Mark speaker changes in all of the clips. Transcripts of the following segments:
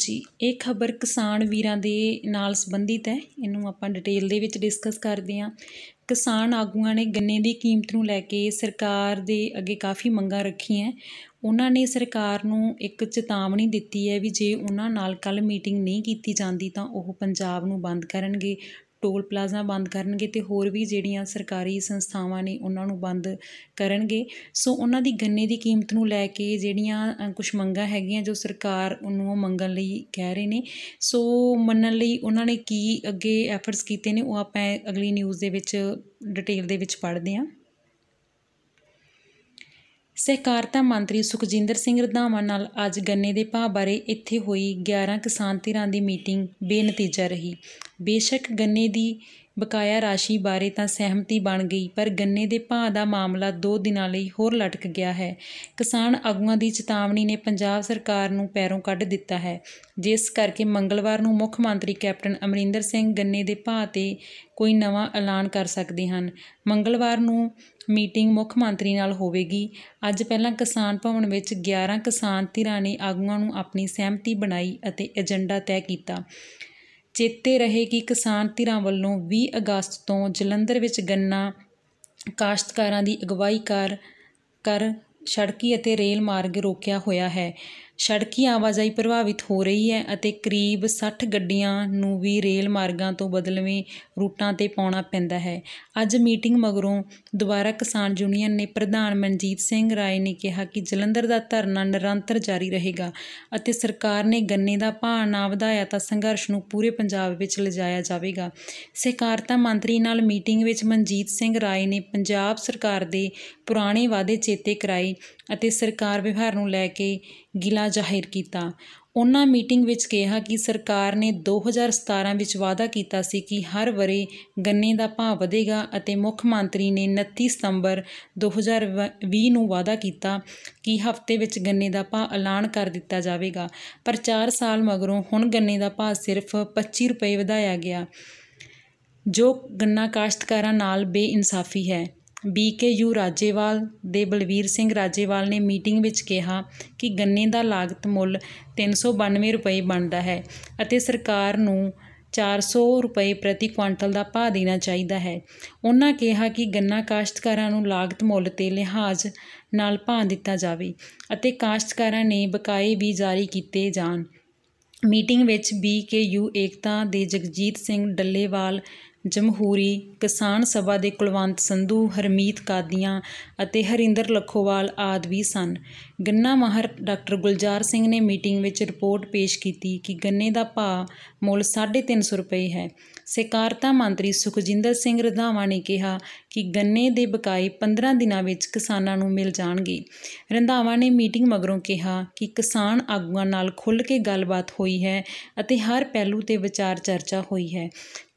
Speaker 1: ਜੀ ਇਹ ਖਬਰ ਕਿਸਾਨ ਵੀਰਾਂ ਦੇ ਨਾਲ ਸੰਬੰਧਿਤ ਹੈ ਇਹਨੂੰ ਆਪਾਂ ਡਿਟੇਲ ਦੇ ਵਿੱਚ ਡਿਸਕਸ ਕਰਦੇ ਹਾਂ ਕਿਸਾਨ ਆਗੂਆਂ ਨੇ ਗੰਨੇ ਦੀ ਕੀਮਤ ਨੂੰ ਲੈ ਕੇ ਸਰਕਾਰ ਦੇ ਅੱਗੇ ਕਾਫੀ ਮੰਗਾਂ ਰੱਖੀਆਂ ਉਹਨਾਂ ਨੇ ਸਰਕਾਰ ਨੂੰ ਇੱਕ ਚੇਤਾਵਨੀ ਦਿੱਤੀ ਹੈ ਵੀ ਜੇ ਉਹਨਾਂ ਨਾਲ ਕੱਲ ਮੀਟਿੰਗ ਨਹੀਂ ਕੀਤੀ ਜਾਂਦੀ ਤਾਂ ਉਹ ਪੰਜਾਬ ਨੂੰ ਬੰਦ ਕਰਨਗੇ ਟੋਲ ਪਲਾਜ਼ਾ ਬੰਦ ਕਰਨਗੇ ਤੇ ਹੋਰ ਵੀ ਜਿਹੜੀਆਂ ਸਰਕਾਰੀ ਸੰਸਥਾਵਾਂ ਨੇ ਉਹਨਾਂ ਨੂੰ ਬੰਦ ਕਰਨਗੇ ਸੋ ਉਹਨਾਂ ਦੀ ਗੰਨੇ ਦੀ ਕੀਮਤ ਨੂੰ ਲੈ ਕੇ ਜਿਹੜੀਆਂ ਕੁਝ ਮੰਗਾਂ ਹੈਗੀਆਂ ਜੋ ਸਰਕਾਰ ਉਹਨੂੰ ਉਹ ਮੰਗਣ ਲਈ ਕਹਿ ਰਹੇ ਨੇ ਸੋ ਮੰਨਣ ਲਈ ਉਹਨਾਂ ਨੇ ਕੀ ਅੱਗੇ ਐਫਰਟਸ ਕੀਤੇ ਨੇ ਉਹ ਆਪਾਂ ਅਗਲੀ ਨਿਊਜ਼ ਦੇ ਵਿੱਚ ਡਿਟੇਲ ਦੇ ਵਿੱਚ ਪੜ੍ਹਦੇ ਹਾਂ ਸਹਿਕਾਰਤਾ ਮੰਤਰੀ ਸੁਖਜਿੰਦਰ ਸਿੰਘ ਰਧਾਵਾ ਨਾਲ ਅੱਜ ਗੰਨੇ ਦੇ ਭਾਅ ਬਾਰੇ ਇੱਥੇ ਹੋਈ 11 ਕਿਸਾਨ ਧਿਰਾਂ ਦੀ ਮੀਟਿੰਗ ਬੇਨਤੀਜਾ ਰਹੀ ਬੇਸ਼ੱਕ ਗੰਨੇ ਦੀ ਬਕਾਇਆ ਰਾਸ਼ੀ ਬਾਰੇ ਤਾਂ ਸਹਿਮਤੀ ਬਣ ਗਈ ਪਰ ਗੰਨੇ ਦੇ ਭਾਅ ਦਾ ਮਾਮਲਾ 2 ਦਿਨਾਂ ਲਈ ਹੋਰ ਲਟਕ ਗਿਆ ਹੈ ਕਿਸਾਨ ਆਗੂਆਂ ਦੀ ਚੇਤਾਵਨੀ ਨੇ ਪੰਜਾਬ ਸਰਕਾਰ ਨੂੰ ਪੈਰੋਂ ਕੱਢ ਦਿੱਤਾ ਹੈ ਜਿਸ ਕਰਕੇ ਮੰਗਲਵਾਰ ਨੂੰ ਮੁੱਖ ਮੰਤਰੀ ਕੈਪਟਨ ਅਮਰਿੰਦਰ ਸਿੰਘ ਗੰਨੇ ਦੇ ਭਾਅ ਤੇ ਕੋਈ ਨਵਾਂ ਐਲਾਨ ਕਰ ਸਕਦੇ ਹਨ ਮੰਗਲਵਾਰ ਨੂੰ ਮੀਟਿੰਗ ਮੁੱਖ ਮੰਤਰੀ ਨਾਲ ਹੋਵੇਗੀ ਅੱਜ ਪਹਿਲਾਂ ਕਿਸਾਨ ਭਵਨ ਵਿੱਚ 11 ਕਿਸਾਨ ਧਿਰਾਂ ਨੇ ਆਗੂਆਂ ਨੂੰ ਆਪਣੀ ਸਹਿਮਤੀ ਬਣਾਈ ਅਤੇ ਏਜੰਡਾ ਤੈਅ ਕੀਤਾ ਚੇਤੇ ਰਹੇ ਕਿ ਕਿਸਾਨ ਧਿਰਾਂ ਵੱਲੋਂ 20 ਅਗਸਤ ਤੋਂ ਜਲੰਧਰ ਵਿੱਚ ਗੰਨਾ ਕਾਸ਼ਤਕਾਰਾਂ ਦੀ ਅਗਵਾਈ ਕਰ ਕਰ ਸੜਕੀ ਅਤੇ ਰੇਲ ਮਾਰਗ ਰੋਕਿਆ ਹੋਇਆ ਹੈ ਸੜਕੀ ਆਵਾਜਾਈ ਪ੍ਰਭਾਵਿਤ ਹੋ ਰਹੀ ਹੈ ਅਤੇ ਕਰੀਬ 60 ਗੱਡੀਆਂ ਨੂੰ ਵੀ ਰੇਲ ਮਾਰਗਾਂ ਤੋਂ ਬਦਲਵੇਂ ਰੂਟਾਂ ਤੇ ਪਾਉਣਾ ਪੈਂਦਾ ਹੈ ਅੱਜ ਮੀਟਿੰਗ ਮਗਰੋਂ ਦੁਬਾਰਾ ਕਿਸਾਨ ਯੂਨੀਅਨ ਨੇ ਪ੍ਰਧਾਨ ਮਨਜੀਤ ਸਿੰਘ ਰਾਏ ਨੇ ਕਿਹਾ ਕਿ ਜਲੰਧਰ ਦਾ ਧਰਨਾ ਨਿਰੰਤਰ ਜਾਰੀ ਰਹੇਗਾ ਅਤੇ ਸਰਕਾਰ ਨੇ ਗੰਨੇ ਦਾ ਭਾਅ ਨਾ ਵਧਾਇਆ ਤਾਂ ਸੰਘਰਸ਼ ਨੂੰ ਪੂਰੇ ਪੰਜਾਬ ਵਿੱਚ ਲਿਜਾਇਆ ਜਾਵੇਗਾ ਸਹਿਕਾਰਤਾ ਮੰਤਰੀ ਨਾਲ ਮੀਟਿੰਗ ਵਿੱਚ ਮਨਜੀਤ ਸਿੰਘ ਰਾਏ ਨੇ ਪੰਜਾਬ ਸਰਕਾਰ ਦੇ ਪੁਰਾਣੇ ਵਾਅਦੇ ਚੇਤੇ ਕਰਾਏ ਅਤੇ ਸਰਕਾਰ ਵਿਵਹਾਰ ਨੂੰ ਲੈ ਕੇ ਗਿਲਾ ਦਾ ਜ਼ਾਹਿਰ ਕੀਤਾ ਉਹਨਾਂ ਮੀਟਿੰਗ ਵਿੱਚ ਕਿਹਾ ਕਿ ਸਰਕਾਰ ਨੇ 2017 ਵਿੱਚ ਵਾਅਦਾ ਕੀਤਾ ਸੀ ਕਿ ਹਰ ਵਰੇ ਗੰਨੇ ਦਾ ਭਾਅ ਵਧੇਗਾ ਅਤੇ ਮੁੱਖ ਮੰਤਰੀ ਨੇ 29 ਸਤੰਬਰ 2020 ਨੂੰ ਵਾਅਦਾ ਕੀਤਾ ਕਿ ਹਫ਼ਤੇ ਵਿੱਚ ਗੰਨੇ ਦਾ ਭਾਅ ਐਲਾਨ ਕਰ ਦਿੱਤਾ ਜਾਵੇਗਾ ਪਰ 4 ਸਾਲ ਮਗਰੋਂ ਹੁਣ ਗੰਨੇ ਦਾ ਭਾਅ ਸਿਰਫ 25 ਰੁਪਏ ਵਧਾਇਆ ਗਿਆ ਜੋ ਗੰਨਾ ਕਾਸ਼ਤਕਾਰਾਂ ਨਾਲ ਬੇਇਨਸਾਫੀ ਹੈ ਬੀਕੇਯੂ ਰਾਜੇਵਾਲ ਦੇ ਬਲਵੀਰ ਸਿੰਘ ਰਾਜੇਵਾਲ ਨੇ ਮੀਟਿੰਗ ਵਿੱਚ ਕਿਹਾ ਕਿ ਗੰਨੇ ਦਾ ਲਾਗਤ ਮੁੱਲ 392 ਰੁਪਏ ਬਣਦਾ ਹੈ ਅਤੇ ਸਰਕਾਰ ਨੂੰ 400 ਰੁਪਏ ਪ੍ਰਤੀ ਕੁਇੰਟਲ ਦਾ ਭਾਅ ਦੇਣਾ ਚਾਹੀਦਾ ਹੈ ਉਹਨਾਂ ਕਿਹਾ ਕਿ ਗੰਨਾ ਕਾਸ਼ਤਕਾਰਾਂ ਨੂੰ ਲਾਗਤ ਮੁੱਲ ਤੇ ਲਿਹਾਜ਼ ਨਾਲ ਭਾਅ ਦਿੱਤਾ ਜਾਵੇ ਅਤੇ ਕਾਸ਼ਤਕਾਰਾਂ ਨੇ ਬਕਾਏ ਵੀ ਜਾਰੀ ਕੀਤੇ ਜਾਣ ਮੀਟਿੰਗ ਵਿੱਚ ਬੀਕੇਯੂ ਏਕਤਾ ਦੇ ਜਗਜੀਤ ਸਿੰਘ ਡੱਲੇਵਾਲ ਜਮਹੂਰੀ ਕਿਸਾਨ ਸਭਾ ਦੇ ਕੁਲਵੰਤ ਸੰਧੂ ਹਰਮੀਤ ਕਾਦੀਆਂ ਅਤੇ ਹਰਿੰਦਰ ਲਖੋਵਾਲ ਆਦਿ ਵੀ ਸਨ ਗੰਨਾ ਮਾਹਰ ਡਾਕਟਰ ਗੁਲਜ਼ਾਰ ਸਿੰਘ ਨੇ ਮੀਟਿੰਗ ਵਿੱਚ ਰਿਪੋਰਟ ਪੇਸ਼ ਕੀਤੀ ਕਿ ਗੰਨੇ ਦਾ ਭਾਅ ਮੁੱਲ 350 ਰੁਪਏ ਹੈ ਸਹਿਕਾਰਤਾ ਮੰਤਰੀ ਸੁਖਜਿੰਦਰ ਸਿੰਘ ਰਧਾਵਾ ਨੇ ਕਿਹਾ ਕਿ ਗੰਨੇ ਦੇ ਬਕਾਏ 15 ਦਿਨਾਂ ਵਿੱਚ ਕਿਸਾਨਾਂ ਨੂੰ ਮਿਲ ਜਾਣਗੇ ਰੰਧਾਵਾ ਨੇ ਮੀਟਿੰਗ ਮਗਰੋਂ ਕਿਹਾ ਕਿ ਕਿਸਾਨ ਆਗੂਆਂ ਨਾਲ ਖੁੱਲ੍ਹ ਕੇ ਗੱਲਬਾਤ ਹੋਈ ਹੈ ਅਤੇ ਹਰ ਪਹਿਲੂ ਤੇ ਵਿਚਾਰ ਚਰਚਾ ਹੋਈ ਹੈ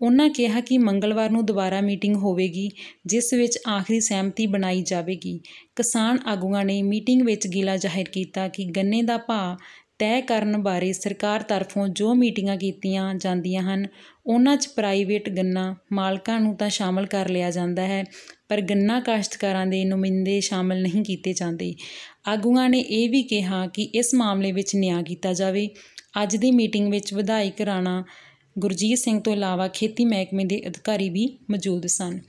Speaker 1: ਉਹਨਾਂ ਕਿਹਾ ਕਿ ਮੰਗਲਵਾਰ ਨੂੰ ਦੁਬਾਰਾ ਮੀਟਿੰਗ ਹੋਵੇਗੀ ਜਿਸ ਵਿੱਚ ਆਖਰੀ ਸਹਿਮਤੀ ਬਣਾਈ ਜਾਵੇਗੀ ਕਿਸਾਨ ਆਗੂਆਂ ਨੇ ਮੀਟਿੰਗ ਵਿੱਚ ਗਿਲਾ ਵੇਲਾ ਜ਼ਾਹਿਰ ਕੀਤਾ ਕਿ ਗੰਨੇ ਦਾ ਭਾਅ ਤੈਅ ਕਰਨ ਬਾਰੇ ਸਰਕਾਰ ਤਰਫੋਂ ਜੋ ਮੀਟਿੰਗਾਂ ਕੀਤੀਆਂ ਜਾਂਦੀਆਂ ਹਨ ਉਹਨਾਂ 'ਚ ਪ੍ਰਾਈਵੇਟ ਗੰਨਾ ਮਾਲਕਾਂ ਨੂੰ ਤਾਂ ਸ਼ਾਮਲ ਕਰ ਲਿਆ ਜਾਂਦਾ ਹੈ ਪਰ ਗੰਨਾ ਕਾਸ਼ਤਕਾਰਾਂ ਦੇ ਨੁਮਾਇੰਦੇ ਸ਼ਾਮਲ ਨਹੀਂ ਕੀਤੇ ਜਾਂਦੇ ਆਗੂਆਂ ਨੇ ਇਹ ਵੀ ਕਿਹਾ ਕਿ ਇਸ ਮਾਮਲੇ ਵਿੱਚ ਨਿਆਂ ਕੀਤਾ ਜਾਵੇ ਅੱਜ ਦੀ ਮੀਟਿੰਗ ਵਿੱਚ ਵਿਧਾਇਕ ਰਾਣਾ ਗੁਰਜੀਤ ਸਿੰਘ ਤੋਂ ਇਲਾਵਾ ਖੇਤੀ ਮਹਿਕਮੇ ਦੇ ਅਧਿਕਾਰੀ ਵੀ ਮੌਜੂਦ ਸਨ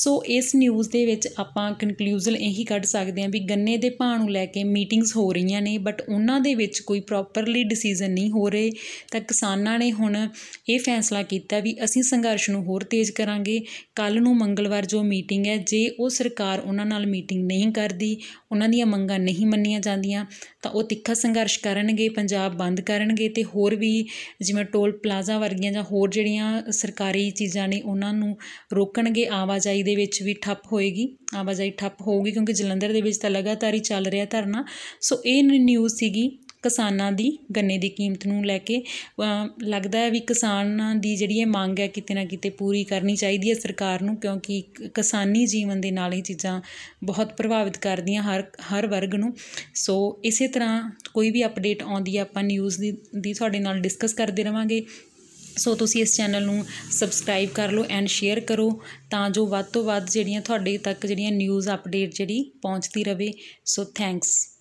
Speaker 1: ਸੋ ਇਸ ਨਿਊਜ਼ ਦੇ ਵਿੱਚ ਆਪਾਂ ਕਨਕਲੂਜਨ ਇਹੀ ਕੱਢ ਸਕਦੇ ਹਾਂ ਵੀ ਗੰਨੇ ਦੇ ਭਾਅ ਨੂੰ ਲੈ ਕੇ ਮੀਟਿੰਗਸ ਹੋ ਰਹੀਆਂ ਨੇ ਬਟ ਉਹਨਾਂ ਦੇ ਵਿੱਚ ਕੋਈ ਪ੍ਰੋਪਰਲੀ ਡਿਸੀਜਨ ਨਹੀਂ ਹੋ ਰਹੇ ਤਾਂ ਕਿਸਾਨਾਂ ਨੇ ਹੁਣ ਇਹ ਫੈਸਲਾ ਕੀਤਾ ਵੀ ਅਸੀਂ ਸੰਘਰਸ਼ ਨੂੰ ਹੋਰ ਤੇਜ਼ ਕਰਾਂਗੇ ਕੱਲ ਨੂੰ ਮੰਗਲਵਾਰ ਜੋ ਮੀਟਿੰਗ ਹੈ ਜੇ ਉਹ ਸਰਕਾਰ ਉਹਨਾਂ ਨਾਲ ਮੀਟਿੰਗ ਨਹੀਂ ਕਰਦੀ ਉਹਨਾਂ ਦੀਆਂ ਮੰਗਾਂ ਨਹੀਂ ਮੰਨੀਆਂ ਜਾਂਦੀਆਂ ਤਾਂ ਉਹ ਤਿੱਖਾ ਸੰਘਰਸ਼ ਕਰਨਗੇ ਪੰਜਾਬ ਬੰਦ ਕਰਨਗੇ ਤੇ ਹੋਰ ਵੀ ਜਿਵੇਂ ਟੋਲ ਪਲਾਜ਼ਾ ਵਰਗੀਆਂ ਜਾਂ ਹੋਰ ਜਿਹੜੀਆਂ ਸਰਕਾਰੀ ਚੀਜ਼ਾਂ ਨੇ ਉਹਨਾਂ ਨੂੰ ਰੋਕਣਗੇ ਆਵਾਜਾਈ ਦੇ ਵਿੱਚ ਵੀ ਠੱਪ ਹੋਏਗੀ ਆਵਾਜਾਈ ਠੱਪ ਹੋਊਗੀ ਕਿਉਂਕਿ ਜਲੰਧਰ ਦੇ ਵਿੱਚ ਤਾਂ ਲਗਾਤਾਰ ਹੀ ਚੱਲ ਰਿਹਾ ਧਰਨਾ ਸੋ ਇਹ ਨਿਊਜ਼ ਸੀਗੀ ਕਿਸਾਨਾਂ ਦੀ ਗੰਨੇ ਦੀ ਕੀਮਤ ਨੂੰ ਲੈ ਕੇ ਲੱਗਦਾ ਹੈ ਵੀ ਕਿਸਾਨਾਂ ਦੀ ਜਿਹੜੀ ਇਹ ਮੰਗ ਹੈ ਕਿਤੇ ਨਾ ਕਿਤੇ ਪੂਰੀ ਕਰਨੀ ਚਾਹੀਦੀ ਹੈ ਸਰਕਾਰ ਨੂੰ ਕਿਉਂਕਿ ਕਿਸਾਨੀ ਜੀਵਨ ਦੇ ਨਾਲ ਇਹ ਚੀਜ਼ਾਂ ਬਹੁਤ ਪ੍ਰਭਾਵਿਤ ਕਰਦੀਆਂ ਹਰ ਹਰ ਵਰਗ ਨੂੰ ਸੋ ਇਸੇ ਤਰ੍ਹਾਂ ਕੋਈ ਵੀ ਅਪਡੇਟ ਆਉਂਦੀ ਹੈ ਆਪਾਂ ਨਿਊਜ਼ ਦੀ ਦੀ ਤੁਹਾਡੇ ਨਾਲ ਡਿਸਕਸ ਕਰਦੇ ਰਵਾਂਗੇ ਸੋ ਤੁਸੀਂ ਇਸ ਚੈਨਲ ਨੂੰ ਸਬਸਕ੍ਰਾਈਬ ਕਰ ਲਓ ਐਂਡ ਸ਼ੇਅਰ ਕਰੋ ਤਾਂ ਜੋ ਵੱਧ ਤੋਂ ਵੱਧ ਜਿਹੜੀਆਂ ਤੁਹਾਡੇ ਤੱਕ ਜਿਹੜੀਆਂ ਨਿਊਜ਼ ਅਪਡੇਟ ਜਿਹੜੀ ਪਹੁੰਚਦੀ ਰਵੇ ਸੋ ਥੈਂਕਸ